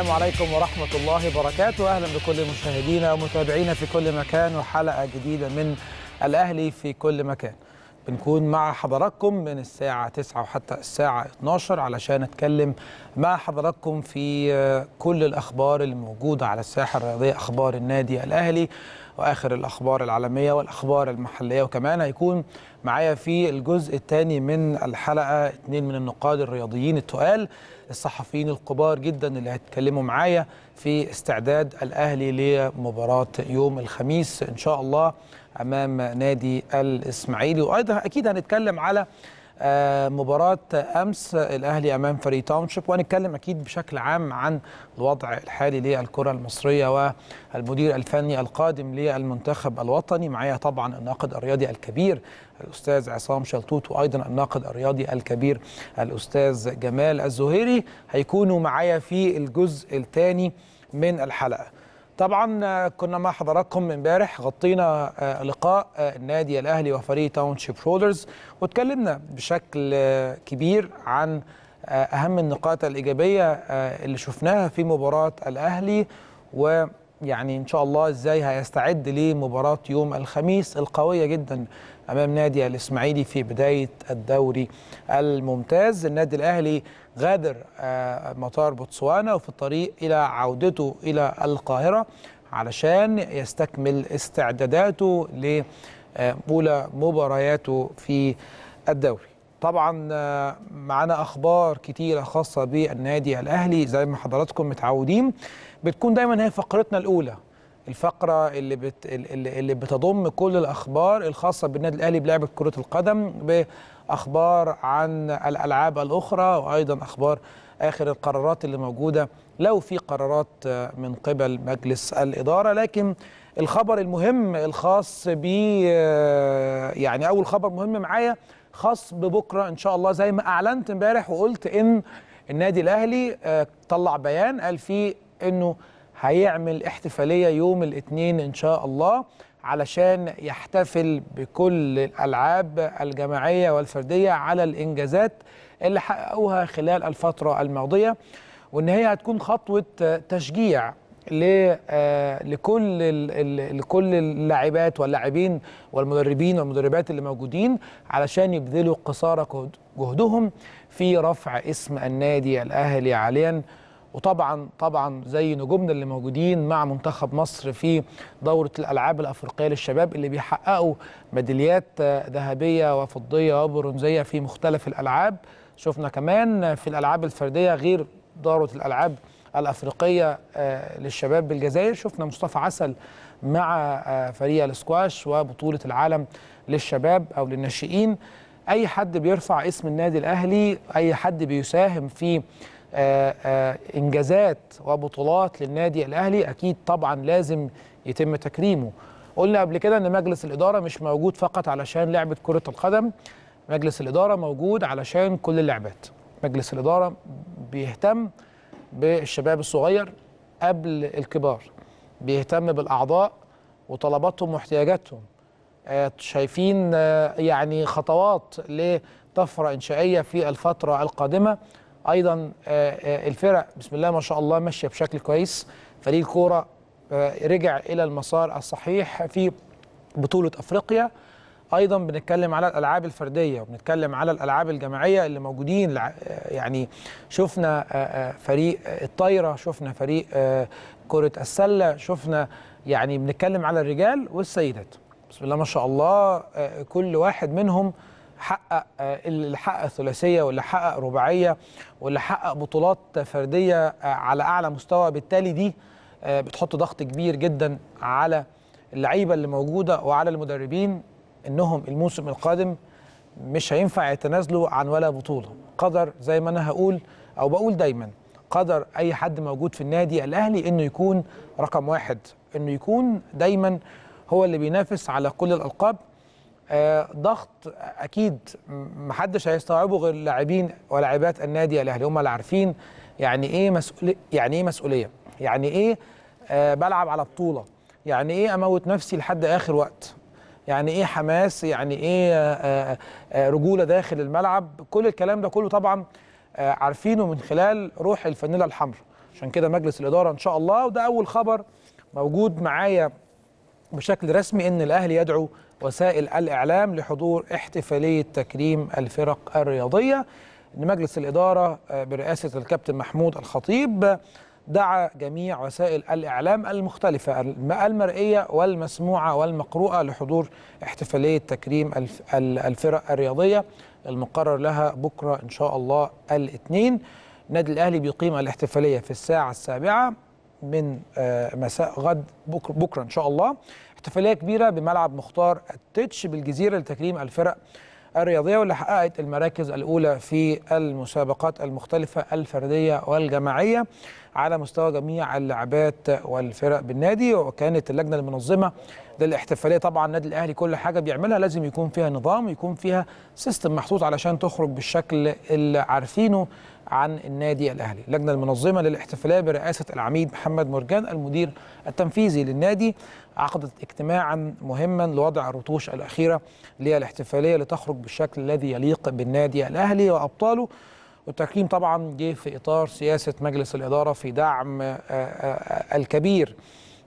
السلام عليكم ورحمة الله وبركاته أهلا بكل مشاهدينا ومتابعينا في كل مكان وحلقة جديدة من الأهلي في كل مكان بنكون مع حضراتكم من الساعة 9 وحتى الساعة 12 علشان نتكلم مع حضراتكم في كل الأخبار اللي موجودة على الساحة الرياضية أخبار النادي الأهلي واخر الاخبار العالميه والاخبار المحليه وكمان هيكون معايا في الجزء الثاني من الحلقه اثنين من النقاد الرياضيين التقال الصحفيين الكبار جدا اللي هيتكلموا معايا في استعداد الاهلي لمباراه يوم الخميس ان شاء الله امام نادي الاسماعيلي وايضا اكيد هنتكلم على آه، مباراة أمس الأهلي أمام فريق تاونشيب وهنتكلم أكيد بشكل عام عن الوضع الحالي للكرة المصرية والمدير الفني القادم للمنتخب الوطني معايا طبعا الناقد الرياضي الكبير الأستاذ عصام شلتوت وأيضا الناقد الرياضي الكبير الأستاذ جمال الزهيري هيكونوا معايا في الجزء الثاني من الحلقة طبعا آه، كنا مع حضراتكم امبارح غطينا آه، لقاء آه، النادي الاهلي وفريق تاونشيب رولرز واتكلمنا بشكل كبير عن اهم النقاط الايجابيه اللي شفناها في مباراه الاهلي و يعني ان شاء الله ازاي هيستعد لمباراه يوم الخميس القويه جدا امام نادي الاسماعيلي في بدايه الدوري الممتاز النادي الاهلي غادر آه، مطار بوتسوانا وفي الطريق الى عودته الى القاهره علشان يستكمل استعداداته لاولى مبارياته في الدوري طبعا آه، معانا اخبار كتيره خاصه بالنادي الاهلي زي ما حضراتكم متعودين بتكون دايما هي فقرتنا الاولى الفقره اللي بت... اللي بتضم كل الاخبار الخاصه بالنادي الاهلي بلعبه كره القدم باخبار عن الالعاب الاخرى وايضا اخبار اخر القرارات اللي موجوده لو في قرارات من قبل مجلس الاداره لكن الخبر المهم الخاص ب يعني اول خبر مهم معايا خاص ببكره ان شاء الله زي ما اعلنت امبارح وقلت ان النادي الاهلي آه، طلع بيان قال فيه انه هيعمل احتفاليه يوم الاثنين ان شاء الله علشان يحتفل بكل الالعاب الجماعيه والفرديه على الانجازات اللي حققوها خلال الفتره الماضيه وان هي هتكون خطوه تشجيع آه، لكل لكل اللاعبات واللاعبين والمدربين والمدربات اللي موجودين علشان يبذلوا قصارى جهدهم في رفع اسم النادي الاهلي عاليا وطبعا طبعا زي نجومنا اللي موجودين مع منتخب مصر في دوره الالعاب الافريقيه للشباب اللي بيحققوا ميداليات ذهبيه وفضيه وبرونزيه في مختلف الالعاب شفنا كمان في الالعاب الفرديه غير دوره الالعاب الافريقيه آه، للشباب بالجزائر شفنا مصطفى عسل مع آه، فريق الاسكواش وبطوله العالم للشباب او للناشئين اي حد بيرفع اسم النادي الاهلي اي حد بيساهم في آه، آه، انجازات وبطولات للنادي الاهلي اكيد طبعا لازم يتم تكريمه قلنا قبل كده ان مجلس الاداره مش موجود فقط علشان لعبه كره القدم مجلس الاداره موجود علشان كل اللعبات مجلس الاداره بيهتم بالشباب الصغير قبل الكبار بيهتم بالاعضاء وطلباتهم واحتياجاتهم آه، شايفين يعني خطوات لطفره انشائيه في الفتره القادمه ايضا آه، آه، الفرق بسم الله ما شاء الله ماشيه بشكل كويس فريق الكوره آه، رجع الى المسار الصحيح في بطوله افريقيا ايضا بنتكلم على الالعاب الفرديه وبنتكلم على الالعاب الجماعيه اللي موجودين يعني شفنا فريق الطايره شفنا فريق كره السله شفنا يعني بنتكلم على الرجال والسيدات بسم الله ما شاء الله كل واحد منهم حقق آه، اللي حقق ثلاثيه واللي حقق رباعيه واللي حقق بطولات فرديه آه، على اعلى مستوى بالتالي دي آه، بتحط ضغط كبير جدا على اللعيبه اللي موجوده وعلى المدربين انهم الموسم القادم مش هينفع يتنازلوا عن ولا بطوله قدر زي ما انا هقول او بقول دايما قدر اي حد موجود في النادي الاهلي انه يكون رقم واحد انه يكون دايما هو اللي بينافس على كل الالقاب آه، ضغط اكيد محدش هيستوعبه غير اللاعبين ولاعبات النادي الاهلي هم اللي عارفين يعني ايه مسؤوليه يعني ايه مسؤوليه يعني ايه آه، بلعب على بطوله يعني ايه اموت نفسي لحد اخر وقت يعني ايه حماس يعني ايه آه، رجوله داخل الملعب كل الكلام ده كله طبعا عارفينه من خلال روح الفنيله الحمراء عشان كده مجلس الاداره ان شاء الله وده اول خبر موجود معايا بشكل رسمي ان الاهلي يدعو وسائل الإعلام لحضور احتفالية تكريم الفرق الرياضية أن مجلس الإدارة آه، برئاسة الكابتن محمود الخطيب دعا جميع وسائل الإعلام المختلفة المرئية والمسموعة والمقروءة لحضور احتفالية تكريم الفرق الرياضية المقرر لها بكرة إن شاء الله الاثنين النادي الأهلي بيقيم الاحتفالية في الساعة السابعة من آه، مساء غد بكرة, بكرة إن شاء الله احتفالية كبيرة بملعب مختار التتش بالجزيرة لتكريم الفرق الرياضية واللي حققت المراكز الأولى في المسابقات المختلفة الفردية والجماعية على مستوى جميع اللعبات والفرق بالنادي وكانت اللجنة المنظمة للاحتفالية طبعا النادي الأهلي كل حاجة بيعملها لازم يكون فيها نظام ويكون فيها سيستم محطوط علشان تخرج بالشكل اللي عارفينه عن النادي الاهلي اللجنه المنظمه للاحتفاليه برئاسه العميد محمد مرجان المدير التنفيذي للنادي عقدت اجتماعا مهما لوضع الرتوش الاخيره للاحتفاليه لتخرج بالشكل الذي يليق بالنادي الاهلي وابطاله والتكريم طبعا جه في اطار سياسه مجلس الاداره في دعم آه، آه، الكبير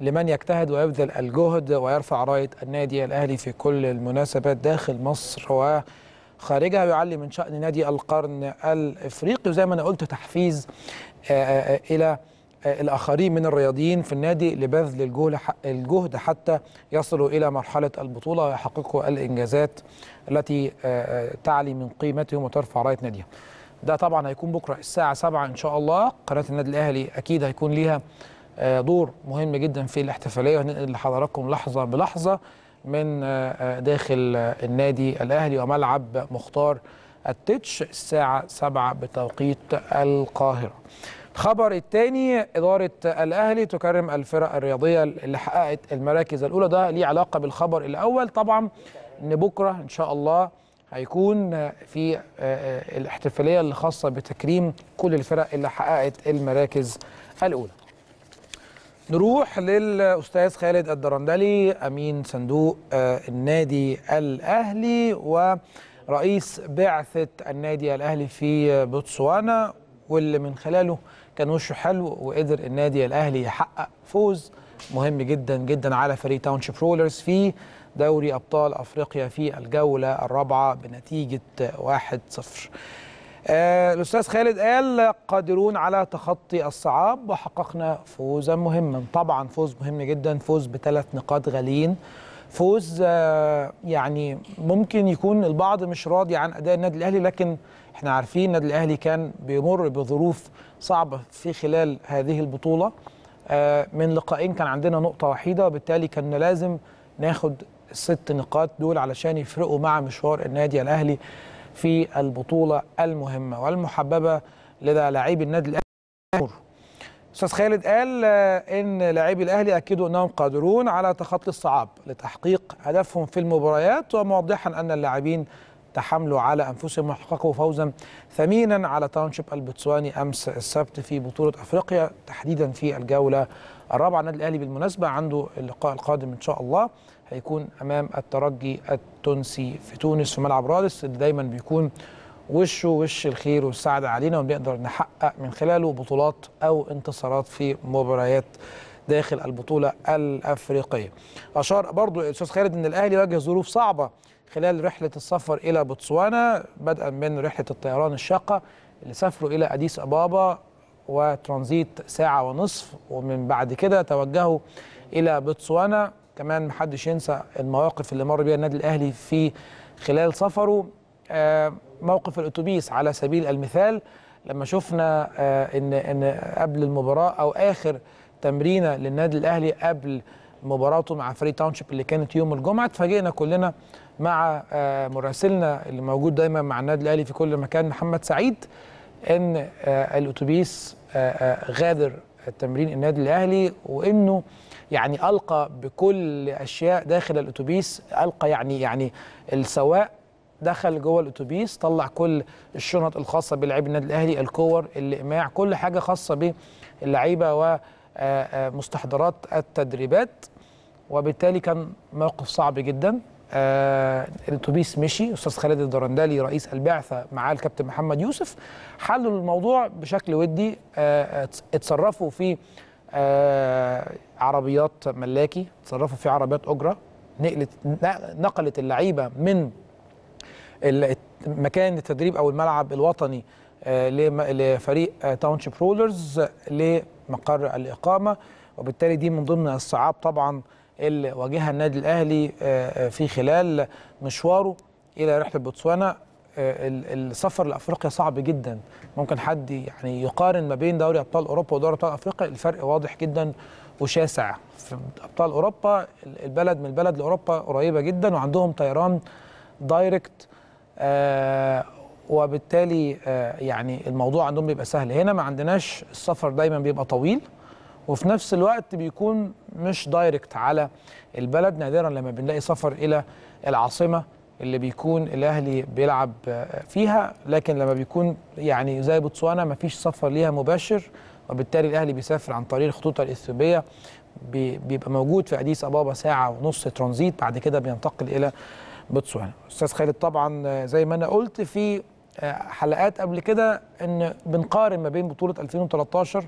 لمن يجتهد ويبذل الجهد ويرفع رايه النادي الاهلي في كل المناسبات داخل مصر و خارجها ويعلي من شأن نادي القرن الإفريقي وزي ما أنا قلت تحفيز آه، آه، آه، إلى الآخرين من الرياضيين في النادي لبذل الجهد حتى يصلوا إلى مرحلة البطولة ويحققوا الإنجازات التي تعلي من قيمتهم وترفع راية ناديهم ده طبعا هيكون بكرة الساعة 7 إن شاء الله قناة النادي الأهلي أكيد هيكون ليها دور مهم جدا في الاحتفالية وهننقل لحضراتكم لحظة بلحظة من آه، آه، داخل النادي الاهلي وملعب مختار التتش الساعه 7 بتوقيت القاهره. الخبر الثاني إدارة الأهلي تكرم الفرق الرياضية اللي حققت المراكز الأولى ده ليه علاقة بالخبر الأول طبعا إن بكرة إن شاء الله هيكون في آه، الاحتفالية اللي خاصة بتكريم كل الفرق اللي حققت المراكز الأولى نروح للاستاذ خالد الدرندلي امين صندوق آه، النادي الاهلي ورئيس بعثه النادي الاهلي في بوتسوانا واللي من خلاله كان وشه حلو وقدر النادي الاهلي يحقق فوز مهم جدا جدا على فريق تاونشيب رولرز في دوري ابطال افريقيا في الجوله الرابعه بنتيجه 1-0 آه الاستاذ خالد قال قادرون على تخطي الصعاب وحققنا فوزا مهما طبعا فوز مهم جدا فوز بثلاث نقاط غاليين فوز آه يعني ممكن يكون البعض مش راضي عن اداء النادي الاهلي لكن احنا عارفين النادي الاهلي كان بيمر بظروف صعبه في خلال هذه البطوله آه من لقائين كان عندنا نقطه وحيده وبالتالي كان لازم ناخد الست نقاط دول علشان يفرقوا مع مشوار النادي الاهلي في البطولة المهمة والمحببة لدى لاعبي النادي الأهلي أستاذ خالد قال آه، إن لاعبي الأهلي أكدوا أنهم قادرون على تخطي الصعاب لتحقيق هدفهم في المباريات وموضحا أن اللاعبين تحاملوا على أنفسهم وحققوا فوزا ثمينا على تاونشيب البتسواني أمس السبت في بطولة أفريقيا تحديدا في الجولة الرابعة النادي الأهلي بالمناسبة عنده اللقاء القادم إن شاء الله هيكون امام الترجي التونسي في تونس في ملعب رادس اللي دايما بيكون وشه وش الخير والسعد علينا وبنقدر نحقق من خلاله بطولات او انتصارات في مباريات داخل البطوله الافريقيه. اشار برضو الاستاذ خالد ان الاهلي واجه ظروف صعبه خلال رحله السفر الى بوتسوانا بدءا من رحله الطيران الشاقه اللي سافروا الى اديس ابابا وترانزيت ساعه ونصف ومن بعد كده توجهوا الى بوتسوانا كمان محدش ينسى المواقف اللي مر بيها النادي الاهلي في خلال سفره آه، موقف الاتوبيس على سبيل المثال لما شفنا آه، ان ان قبل المباراه او اخر تمرينه للنادي الاهلي قبل مباراته مع فريق تاونشيب اللي كانت يوم الجمعه اتفاجئنا كلنا مع آه، مراسلنا اللي موجود دايما مع النادي الاهلي في كل مكان محمد سعيد ان الاتوبيس غادر تمرين النادي الاهلي وانه يعني القى بكل اشياء داخل الاتوبيس القى يعني يعني السواق دخل جوه الاتوبيس طلع كل الشنط الخاصه بلعيب النادي الاهلي الكور الاقماع كل حاجه خاصه باللعيبه ومستحضرات آه، آه، التدريبات وبالتالي كان موقف صعب جدا آه الاتوبيس مشي استاذ خالد الدرندلي رئيس البعثه معاه الكابتن محمد يوسف حلوا الموضوع بشكل ودي آه اتصرفوا في آه، عربيات ملاكي تصرفوا في عربيات اجره نقلت نقلت اللعيبه من مكان التدريب او الملعب الوطني آه، لفريق تاونشيب آه، رولرز لمقر الاقامه وبالتالي دي من ضمن الصعاب طبعا اللي واجهها النادي الاهلي في خلال مشواره الى رحله بوتسوانا آه، السفر لافريقيا صعب جدا ممكن حد يعني يقارن ما بين دوري ابطال اوروبا ودوري ابطال افريقيا الفرق واضح جدا وشاسع في ابطال اوروبا البلد من البلد لاوروبا قريبه جدا وعندهم طيران دايركت آه، وبالتالي آه، يعني الموضوع عندهم بيبقى سهل هنا ما عندناش السفر دايما بيبقى طويل وفي نفس الوقت بيكون مش دايركت على البلد نادرا لما بنلاقي سفر الى العاصمه اللي بيكون الاهلي بيلعب فيها لكن لما بيكون يعني زي بوتسوانا ما فيش سفر ليها مباشر وبالتالي الاهلي بيسافر عن طريق الخطوط الاثيوبيه بيبقى موجود في اديس ابابا ساعه ونص ترانزيت بعد كده بينتقل الى بوتسوانا استاذ خالد طبعا زي ما انا قلت في حلقات قبل كده ان بنقارن ما بين بطوله 2013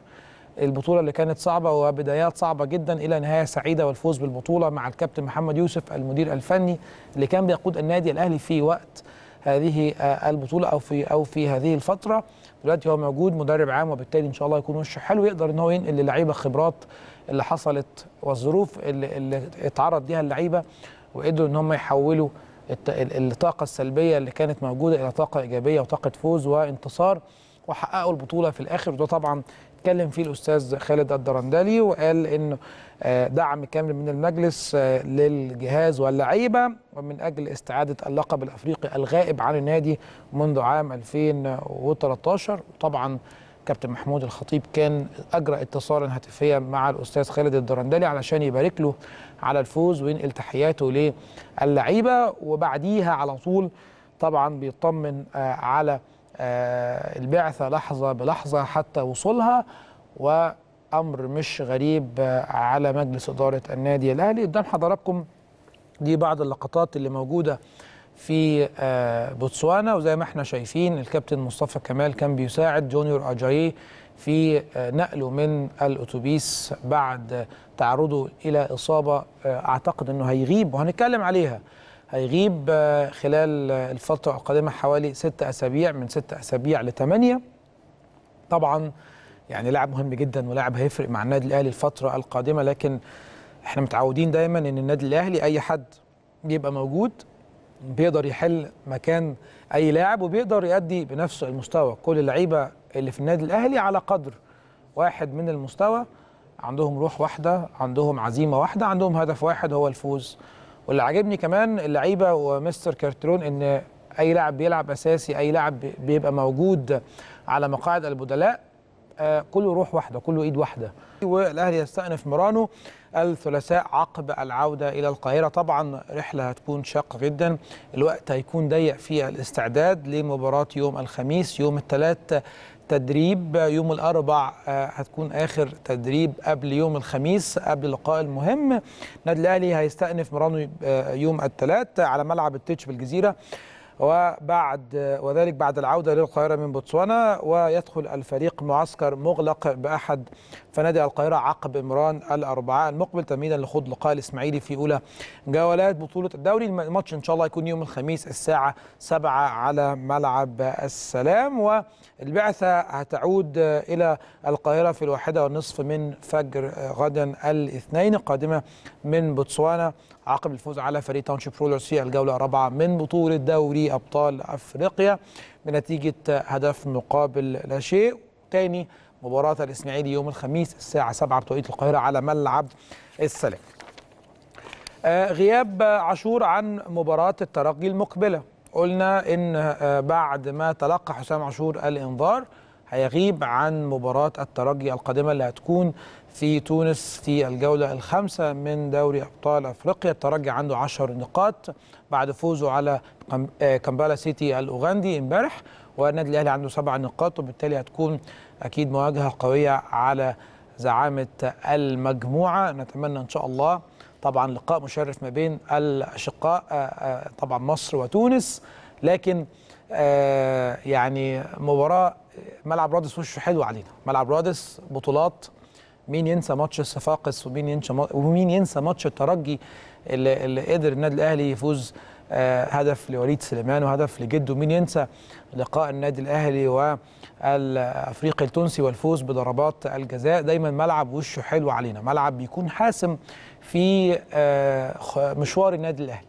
البطوله اللي كانت صعبه وبدايات صعبه جدا الى نهايه سعيده والفوز بالبطوله مع الكابتن محمد يوسف المدير الفني اللي كان بيقود النادي الاهلي في وقت هذه آه، البطوله او في او في هذه الفتره دلوقتي هو موجود مدرب عام وبالتالي ان شاء الله يكون وشه حلو يقدر ان هو ينقل للعيبه خبرات اللي حصلت والظروف اللي, اللي اتعرض ليها اللعيبه وقدروا ان هم يحولوا الطاقه السلبيه اللي كانت موجوده الى طاقه ايجابيه وطاقه فوز وانتصار وحققوا البطوله في الاخر وده طبعا اتكلم فيه الاستاذ خالد الدرندلي وقال انه آه، دعم كامل من المجلس آه، للجهاز واللعيبه ومن اجل استعاده اللقب الافريقي الغائب عن النادي منذ عام 2013 وطبعا كابتن محمود الخطيب كان اجرى اتصالا هاتفيا مع الاستاذ خالد الدرندلي علشان يبارك له على الفوز وينقل تحياته للعيبه وبعديها على طول طبعا بيطمن آه، على آه، البعثة لحظة بلحظة حتى وصولها وأمر مش غريب على مجلس إدارة النادي الأهلي قدام حضراتكم دي بعض اللقطات اللي موجودة في آه، بوتسوانا وزي ما احنا شايفين الكابتن مصطفى كمال كان بيساعد جونيور أجاي في آه، نقله من الأتوبيس بعد تعرضه إلى إصابة أعتقد أنه هيغيب وهنتكلم عليها هيغيب آه، خلال آه، الفترة القادمة حوالي ست أسابيع من ست أسابيع لثمانية طبعا يعني لاعب مهم جدا ولاعب هيفرق مع النادي الأهلي الفترة القادمة لكن احنا متعودين دايما ان النادي الأهلي أي حد بيبقى موجود بيقدر يحل مكان أي لاعب وبيقدر يؤدي بنفس المستوى كل اللعيبة اللي في النادي الأهلي على قدر واحد من المستوى عندهم روح واحدة عندهم عزيمة واحدة عندهم هدف واحد هو الفوز واللي عاجبني كمان اللعيبه ومستر كارترون ان اي لاعب بيلعب اساسي اي لاعب بيبقى موجود على مقاعد البدلاء كله روح واحده كله ايد واحده والاهلي يستأنف مرانو الثلاثاء عقب العوده الى القاهره طبعا رحله هتكون شاقه جدا الوقت هيكون ضيق في الاستعداد لمباراه يوم الخميس يوم الثلاث تدريب يوم الأربع آه، هتكون آخر تدريب قبل يوم الخميس قبل اللقاء المهم النادي الأهلي هيستأنف مرانو آه، يوم الثلاث على ملعب التتش بالجزيرة وبعد وذلك بعد العودة للقاهرة من بوتسوانا ويدخل الفريق معسكر مغلق بأحد فنادي القاهرة عقب إمران الأربعاء المقبل تمهيدا لخوض لقاء الإسماعيلي في أولى جولات بطولة الدوري الماتش إن شاء الله يكون يوم الخميس الساعة 7 على ملعب السلام والبعثة هتعود إلى القاهرة في الواحدة والنصف من فجر غدا الاثنين قادمه من بوتسوانا عقب الفوز على فريق تاونشيب رولرز في الجولة الرابعة من بطولة دوري في أبطال أفريقيا بنتيجة هدف مقابل لا شيء تاني مباراة الإسماعيلي يوم الخميس الساعة 7 بتوقيت القاهرة على ملعب السلام آه، غياب عاشور عن مباراة الترجي المقبلة قلنا إن آه، بعد ما تلقى حسام عاشور الإنذار هيغيب عن مباراة الترجي القادمة اللي هتكون في تونس في الجولة الخامسة من دوري أبطال أفريقيا الترجي عنده 10 نقاط بعد فوزه على آه، كامبالا سيتي الأوغندي امبارح والنادي الأهلي عنده سبع نقاط وبالتالي هتكون أكيد مواجهة قوية على زعامة المجموعة نتمنى إن شاء الله طبعا لقاء مشرف ما بين الأشقاء آه، آه، طبعا مصر وتونس لكن آه يعني مباراه ملعب رادس وشه حلو علينا ملعب رادس بطولات مين ينسى ماتش الصفاقس ومين ينسى ومين ينسى ماتش الترجي اللي, اللي قدر النادي الاهلي يفوز آه هدف لوليد سليمان وهدف لجده مين ينسى لقاء النادي الاهلي والافريقي التونسي والفوز بضربات الجزاء دايما ملعب وشه حلو علينا ملعب بيكون حاسم في آه مشوار النادي الاهلي